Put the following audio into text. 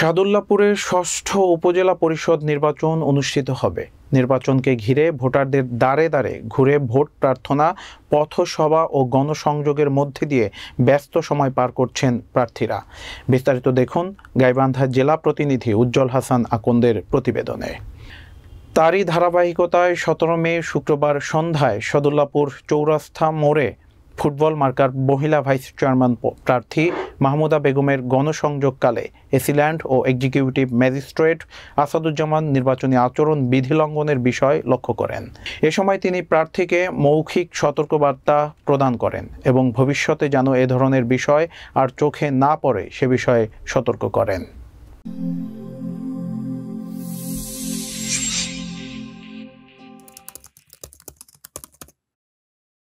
সাদুল্লাপুরে ষষ্ঠ উপজেলা পরিষদ নির্বাচন অনুষ্ঠিত হবে নির্বাচনকে ঘিরে ভোটারদের দাঁড়ে দাঁড়ে ঘুরে ভোট প্রার্থনা পথসভা ও গণসংযোগের মধ্যে দিয়ে ব্যস্ত সময় পার করছেন প্রার্থীরা বিস্তারিত দেখুন গাইবান্ধা জেলা প্রতিনিধি উজ্জ্বল হাসান আকন্দের প্রতিবেদনে তারই ধারাবাহিকতায় সতেরো মে শুক্রবার সন্ধ্যায় সদুল্লাপুর চৌরাস্তা মোড়ে ফুটবল মার্কার মহিলা ভাইস চেয়ারম্যান প্রার্থী মাহমুদা বেগমের গণসংযোগকালে এসিল্যান্ড ও এক্সিকিউটিভ ম্যাজিস্ট্রেট আসাদুজ্জামান নির্বাচনী আচরণ বিধি লঙ্ঘনের বিষয় লক্ষ্য করেন এ সময় তিনি প্রার্থীকে মৌখিক সতর্কবার্তা প্রদান করেন এবং ভবিষ্যতে যেন এ ধরনের বিষয় আর চোখে না পড়ে সে বিষয়ে সতর্ক করেন